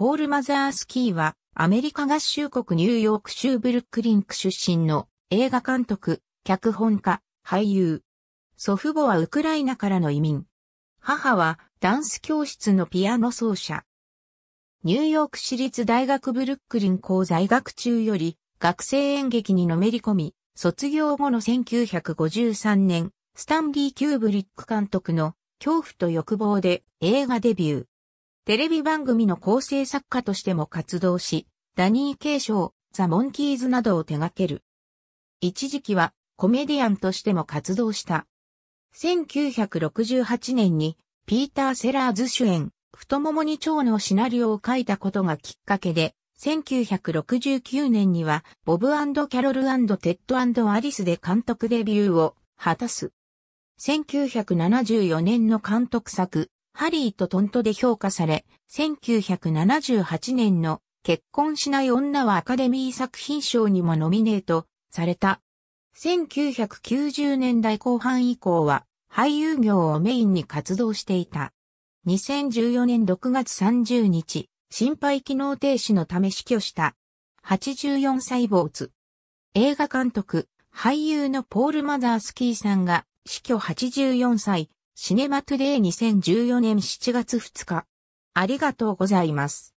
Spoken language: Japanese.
ポール・マザースキーは、アメリカ合衆国ニューヨーク州ブルックリンク出身の映画監督、脚本家、俳優。祖父母はウクライナからの移民。母はダンス教室のピアノ奏者。ニューヨーク市立大学ブルックリン校在学中より学生演劇にのめり込み、卒業後の1953年、スタンリー・キューブリック監督の恐怖と欲望で映画デビュー。テレビ番組の構成作家としても活動し、ダニー継承、ザ・モンキーズなどを手掛ける。一時期はコメディアンとしても活動した。1968年にピーター・セラーズ主演、太ももに蝶のシナリオを書いたことがきっかけで、1969年にはボブキャロルテッドアリスで監督デビューを果たす。1974年の監督作、ハリーとトントで評価され、1978年の結婚しない女はアカデミー作品賞にもノミネートされた。1990年代後半以降は俳優業をメインに活動していた。2014年6月30日、心肺機能停止のため死去した。84歳主。映画監督、俳優のポール・マザースキーさんが死去84歳、シネマトゥデイ2014年7月2日。ありがとうございます。